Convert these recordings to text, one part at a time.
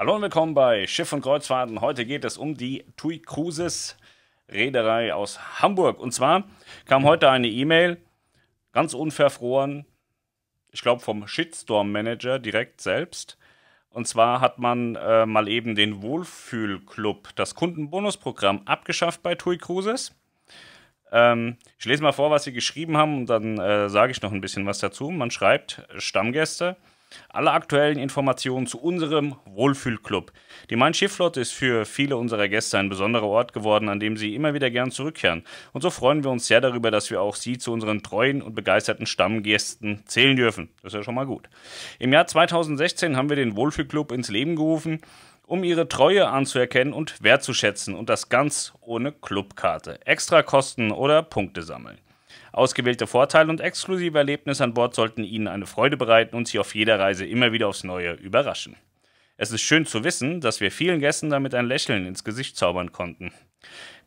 Hallo und willkommen bei Schiff und Kreuzfahrten. Heute geht es um die TUI Cruises Reederei aus Hamburg. Und zwar kam heute eine E-Mail, ganz unverfroren, ich glaube vom Shitstorm-Manager direkt selbst. Und zwar hat man äh, mal eben den Wohlfühlclub, das Kundenbonusprogramm, abgeschafft bei TUI Cruises. Ähm, ich lese mal vor, was sie geschrieben haben und dann äh, sage ich noch ein bisschen was dazu. Man schreibt Stammgäste. Alle aktuellen Informationen zu unserem Wohlfühlclub. Die Main Schifflotte ist für viele unserer Gäste ein besonderer Ort geworden, an dem sie immer wieder gern zurückkehren. Und so freuen wir uns sehr darüber, dass wir auch Sie zu unseren treuen und begeisterten Stammgästen zählen dürfen. Das ist ja schon mal gut. Im Jahr 2016 haben wir den Wohlfühlclub ins Leben gerufen um ihre Treue anzuerkennen und wertzuschätzen und das ganz ohne Clubkarte, extra Kosten oder Punkte sammeln. Ausgewählte Vorteile und exklusive Erlebnisse an Bord sollten Ihnen eine Freude bereiten und Sie auf jeder Reise immer wieder aufs Neue überraschen. Es ist schön zu wissen, dass wir vielen Gästen damit ein Lächeln ins Gesicht zaubern konnten.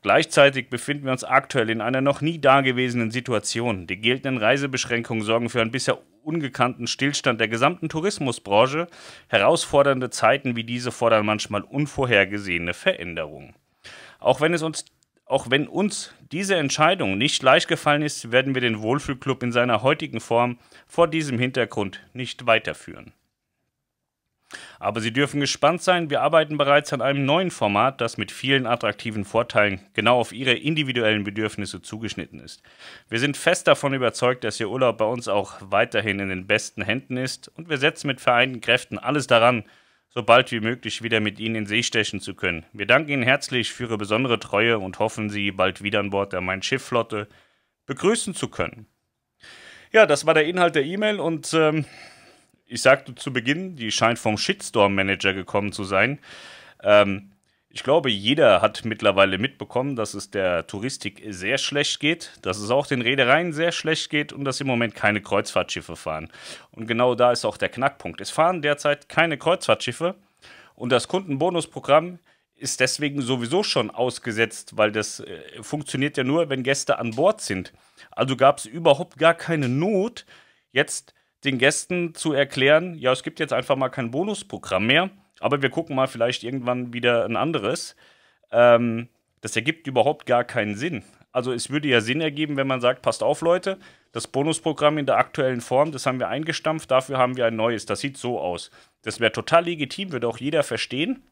Gleichzeitig befinden wir uns aktuell in einer noch nie dagewesenen Situation. Die geltenden Reisebeschränkungen sorgen für einen bisher ungekannten Stillstand der gesamten Tourismusbranche. Herausfordernde Zeiten wie diese fordern manchmal unvorhergesehene Veränderungen. Auch wenn es uns auch wenn uns diese Entscheidung nicht leicht gefallen ist, werden wir den Wohlfühlclub in seiner heutigen Form vor diesem Hintergrund nicht weiterführen. Aber Sie dürfen gespannt sein, wir arbeiten bereits an einem neuen Format, das mit vielen attraktiven Vorteilen genau auf Ihre individuellen Bedürfnisse zugeschnitten ist. Wir sind fest davon überzeugt, dass Ihr Urlaub bei uns auch weiterhin in den besten Händen ist und wir setzen mit vereinten Kräften alles daran, so bald wie möglich wieder mit Ihnen in See stechen zu können. Wir danken Ihnen herzlich für Ihre besondere Treue und hoffen, Sie bald wieder an Bord der Main-Schiff-Flotte begrüßen zu können. Ja, das war der Inhalt der E-Mail und ähm, ich sagte zu Beginn, die scheint vom Shitstorm-Manager gekommen zu sein. Ähm, ich glaube, jeder hat mittlerweile mitbekommen, dass es der Touristik sehr schlecht geht, dass es auch den Reedereien sehr schlecht geht und dass im Moment keine Kreuzfahrtschiffe fahren. Und genau da ist auch der Knackpunkt. Es fahren derzeit keine Kreuzfahrtschiffe und das Kundenbonusprogramm ist deswegen sowieso schon ausgesetzt, weil das äh, funktioniert ja nur, wenn Gäste an Bord sind. Also gab es überhaupt gar keine Not, jetzt den Gästen zu erklären, ja, es gibt jetzt einfach mal kein Bonusprogramm mehr aber wir gucken mal vielleicht irgendwann wieder ein anderes. Ähm, das ergibt überhaupt gar keinen Sinn. Also es würde ja Sinn ergeben, wenn man sagt, passt auf Leute, das Bonusprogramm in der aktuellen Form, das haben wir eingestampft, dafür haben wir ein neues. Das sieht so aus. Das wäre total legitim, würde auch jeder verstehen.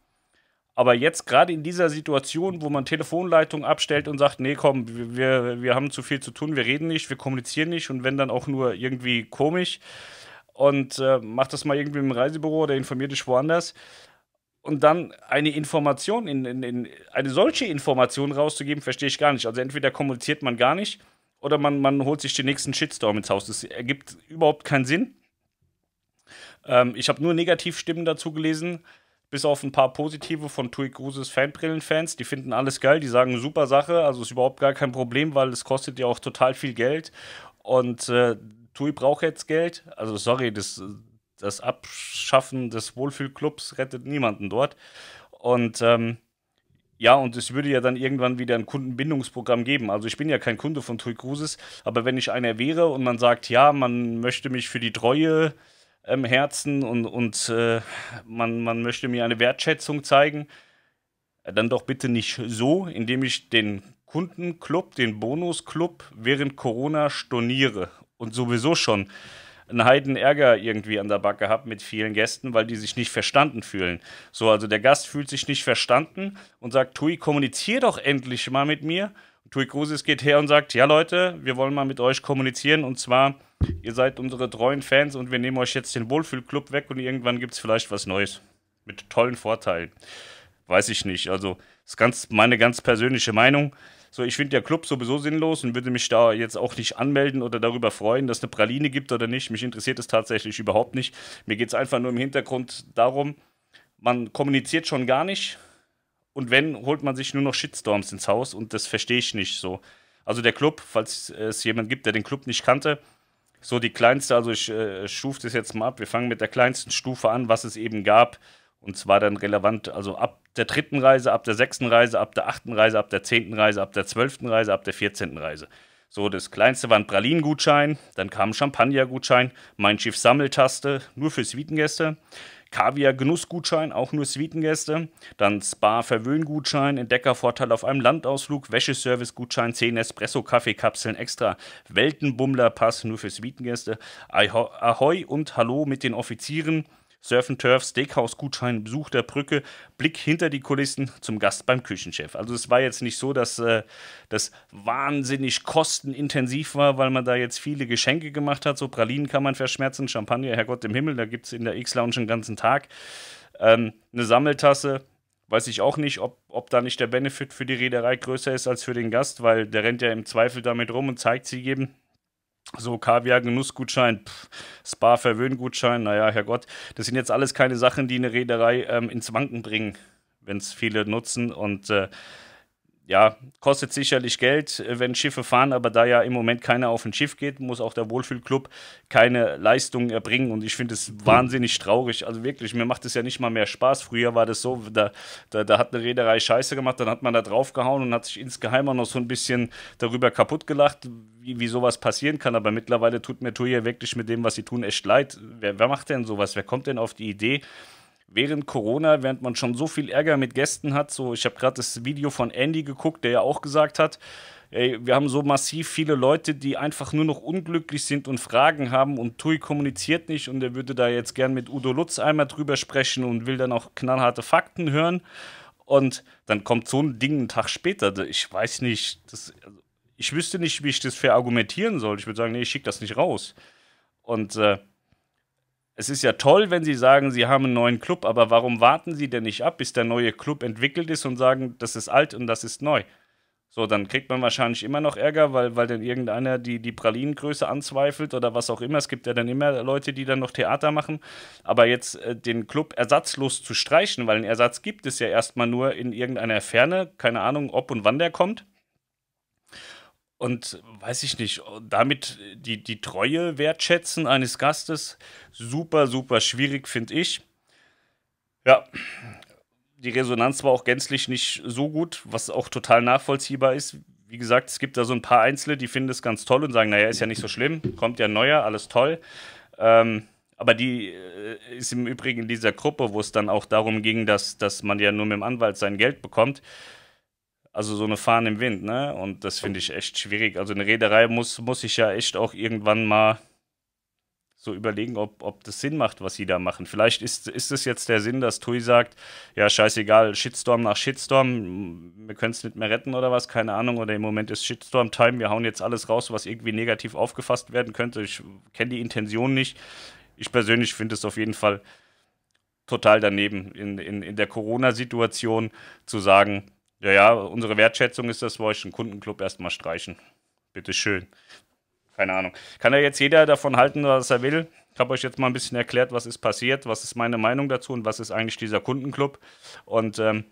Aber jetzt gerade in dieser Situation, wo man Telefonleitungen abstellt und sagt, nee, komm, wir, wir haben zu viel zu tun, wir reden nicht, wir kommunizieren nicht und wenn dann auch nur irgendwie komisch, und äh, mach das mal irgendwie im Reisebüro oder informier dich woanders. Und dann eine Information, in, in, in eine solche Information rauszugeben, verstehe ich gar nicht. Also entweder kommuniziert man gar nicht oder man, man holt sich den nächsten Shitstorm ins Haus. Das ergibt überhaupt keinen Sinn. Ähm, ich habe nur Negativstimmen dazu gelesen, bis auf ein paar positive von Tui Cruises Fanbrillenfans. Die finden alles geil, die sagen super Sache, also ist überhaupt gar kein Problem, weil es kostet ja auch total viel Geld. Und äh, Tui braucht jetzt Geld. Also sorry, das, das Abschaffen des Wohlfühlclubs rettet niemanden dort. Und ähm, ja, und es würde ja dann irgendwann wieder ein Kundenbindungsprogramm geben. Also ich bin ja kein Kunde von TUI Cruises, aber wenn ich einer wäre und man sagt, ja, man möchte mich für die Treue im ähm, herzen und, und äh, man, man möchte mir eine Wertschätzung zeigen, äh, dann doch bitte nicht so, indem ich den Kundenclub, den Bonusclub während Corona storniere und sowieso schon einen Heiden Ärger irgendwie an der Backe habe mit vielen Gästen, weil die sich nicht verstanden fühlen. So, also der Gast fühlt sich nicht verstanden und sagt, Tui, kommunizier doch endlich mal mit mir. Tui Cruises geht her und sagt, ja Leute, wir wollen mal mit euch kommunizieren und zwar, ihr seid unsere treuen Fans und wir nehmen euch jetzt den Wohlfühlclub weg und irgendwann gibt es vielleicht was Neues. Mit tollen Vorteilen. Weiß ich nicht, also das ist ganz meine ganz persönliche Meinung. So, ich finde der Club sowieso sinnlos und würde mich da jetzt auch nicht anmelden oder darüber freuen, dass es eine Praline gibt oder nicht. Mich interessiert es tatsächlich überhaupt nicht. Mir geht es einfach nur im Hintergrund darum, man kommuniziert schon gar nicht. Und wenn, holt man sich nur noch Shitstorms ins Haus und das verstehe ich nicht so. Also der Club, falls es jemand gibt, der den Club nicht kannte, so die kleinste, also ich äh, stufe das jetzt mal ab, wir fangen mit der kleinsten Stufe an, was es eben gab. Und zwar dann relevant, also ab der dritten Reise, ab der sechsten Reise, ab der achten Reise, ab der zehnten Reise, ab der zwölften Reise, ab der vierzehnten Reise. So, das kleinste waren Pralinen-Gutschein, dann kam Champagner-Gutschein, Mein Schiff-Sammeltaste, nur für Suitengäste, Kaviar-Genuss-Gutschein, auch nur Suitengäste, dann Spa-Verwöhn-Gutschein, Entdeckervorteil auf einem Landausflug, Wäscheservice-Gutschein, 10 Espresso-Kaffeekapseln extra, Weltenbummler-Pass, nur für Suitengäste, Ahoi und Hallo mit den Offizieren, Surfen Turf, Steakhouse-Gutschein, Besuch der Brücke, Blick hinter die Kulissen zum Gast beim Küchenchef. Also es war jetzt nicht so, dass äh, das wahnsinnig kostenintensiv war, weil man da jetzt viele Geschenke gemacht hat. So Pralinen kann man verschmerzen, Champagner, Herrgott im Himmel, da gibt es in der X-Lounge einen ganzen Tag. Ähm, eine Sammeltasse, weiß ich auch nicht, ob, ob da nicht der Benefit für die Reederei größer ist als für den Gast, weil der rennt ja im Zweifel damit rum und zeigt sie jedem. So Kaviar-Genussgutschein, Spa-Verwöhngutschein, naja, Herrgott, das sind jetzt alles keine Sachen, die eine Reederei ähm, ins Wanken bringen, wenn es viele nutzen und äh, ja, kostet sicherlich Geld, äh, wenn Schiffe fahren, aber da ja im Moment keiner auf ein Schiff geht, muss auch der Wohlfühlclub keine Leistungen erbringen. Und ich finde es wahnsinnig traurig. Also wirklich, mir macht es ja nicht mal mehr Spaß. Früher war das so, da, da, da, hat eine Reederei Scheiße gemacht, dann hat man da draufgehauen und hat sich insgeheim auch noch so ein bisschen darüber kaputt gelacht, wie, wie sowas passieren kann. Aber mittlerweile tut mir Tour wirklich mit dem, was sie tun, echt leid. Wer, wer macht denn sowas? Wer kommt denn auf die Idee? während Corona, während man schon so viel Ärger mit Gästen hat, so ich habe gerade das Video von Andy geguckt, der ja auch gesagt hat, ey, wir haben so massiv viele Leute, die einfach nur noch unglücklich sind und Fragen haben und Tui kommuniziert nicht und er würde da jetzt gern mit Udo Lutz einmal drüber sprechen und will dann auch knallharte Fakten hören. Und dann kommt so ein Ding einen Tag später. Ich weiß nicht, das, also, ich wüsste nicht, wie ich das verargumentieren soll. Ich würde sagen, nee, ich schicke das nicht raus. Und äh, es ist ja toll, wenn Sie sagen, Sie haben einen neuen Club, aber warum warten Sie denn nicht ab, bis der neue Club entwickelt ist und sagen, das ist alt und das ist neu? So, dann kriegt man wahrscheinlich immer noch Ärger, weil, weil dann irgendeiner die, die Pralinengröße anzweifelt oder was auch immer. Es gibt ja dann immer Leute, die dann noch Theater machen. Aber jetzt äh, den Club ersatzlos zu streichen, weil einen Ersatz gibt es ja erstmal nur in irgendeiner Ferne, keine Ahnung, ob und wann der kommt und weiß ich nicht, damit die, die Treue wertschätzen eines Gastes, super, super schwierig, finde ich. Ja, die Resonanz war auch gänzlich nicht so gut, was auch total nachvollziehbar ist. Wie gesagt, es gibt da so ein paar Einzelne, die finden es ganz toll und sagen, naja, ist ja nicht so schlimm, kommt ja ein neuer, alles toll. Ähm, aber die äh, ist im Übrigen in dieser Gruppe, wo es dann auch darum ging, dass, dass man ja nur mit dem Anwalt sein Geld bekommt, also so eine Fahne im Wind, ne? Und das finde ich echt schwierig. Also eine Reederei muss, muss ich ja echt auch irgendwann mal so überlegen, ob, ob das Sinn macht, was sie da machen. Vielleicht ist, ist es jetzt der Sinn, dass Tui sagt, ja, scheißegal, Shitstorm nach Shitstorm, wir können es nicht mehr retten oder was, keine Ahnung, oder im Moment ist Shitstorm-Time, wir hauen jetzt alles raus, was irgendwie negativ aufgefasst werden könnte. Ich kenne die Intention nicht. Ich persönlich finde es auf jeden Fall total daneben, in, in, in der Corona-Situation zu sagen, ja, ja, unsere Wertschätzung ist, dass wir euch den Kundenclub erstmal streichen. Bitteschön. Keine Ahnung. Kann ja jetzt jeder davon halten, was er will. Ich habe euch jetzt mal ein bisschen erklärt, was ist passiert, was ist meine Meinung dazu und was ist eigentlich dieser Kundenclub. Und ähm,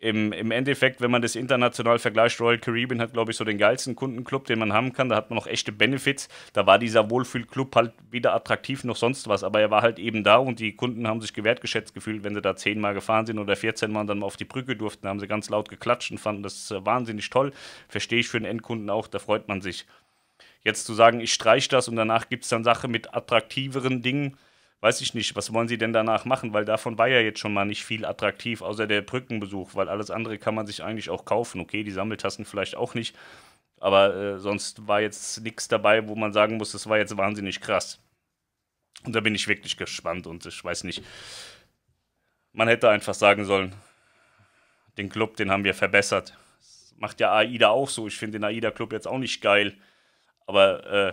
im, im Endeffekt, wenn man das international vergleicht, Royal Caribbean hat, glaube ich, so den geilsten Kundenclub, den man haben kann. Da hat man noch echte Benefits. Da war dieser Wohlfühlclub halt weder attraktiv noch sonst was, aber er war halt eben da und die Kunden haben sich gewertgeschätzt gefühlt, wenn sie da zehnmal gefahren sind oder 14 Mal dann mal auf die Brücke durften, Da haben sie ganz laut geklatscht und fanden das äh, wahnsinnig toll. Verstehe ich für einen Endkunden auch, da freut man sich. Jetzt zu sagen, ich streiche das und danach gibt es dann Sache mit attraktiveren Dingen, weiß ich nicht, was wollen sie denn danach machen, weil davon war ja jetzt schon mal nicht viel attraktiv, außer der Brückenbesuch, weil alles andere kann man sich eigentlich auch kaufen. Okay, die Sammeltassen vielleicht auch nicht, aber äh, sonst war jetzt nichts dabei, wo man sagen muss, das war jetzt wahnsinnig krass. Und da bin ich wirklich gespannt und ich weiß nicht, man hätte einfach sagen sollen, den Club, den haben wir verbessert. Das macht ja AIDA auch so. Ich finde den AIDA-Club jetzt auch nicht geil. Aber äh,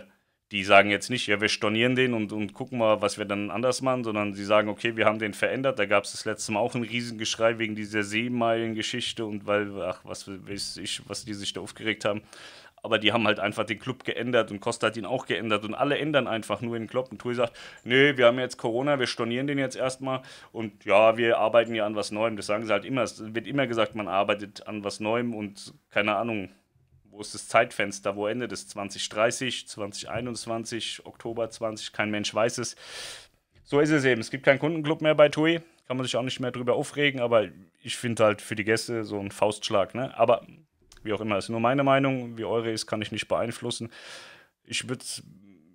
die sagen jetzt nicht, ja, wir stornieren den und, und gucken mal, was wir dann anders machen, sondern sie sagen, okay, wir haben den verändert. Da gab es das letzte Mal auch ein Riesengeschrei wegen dieser Seemeilengeschichte und weil, ach, was weiß ich, was die sich da aufgeregt haben. Aber die haben halt einfach den Club geändert und Costa hat ihn auch geändert und alle ändern einfach nur den Club. Und Tui sagt, nee, wir haben jetzt Corona, wir stornieren den jetzt erstmal und ja, wir arbeiten ja an was Neuem. Das sagen sie halt immer. Es wird immer gesagt, man arbeitet an was Neuem und keine Ahnung wo ist das Zeitfenster, wo endet es? 2030, 2021, Oktober 20, kein Mensch weiß es. So ist es eben. Es gibt keinen Kundenclub mehr bei TUI. Kann man sich auch nicht mehr drüber aufregen, aber ich finde halt für die Gäste so ein Faustschlag. Ne? Aber wie auch immer, ist nur meine Meinung. Wie eure ist, kann ich nicht beeinflussen. Ich würde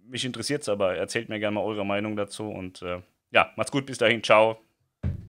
mich interessiert es aber. Erzählt mir gerne mal eure Meinung dazu und äh, ja, macht's gut, bis dahin, ciao.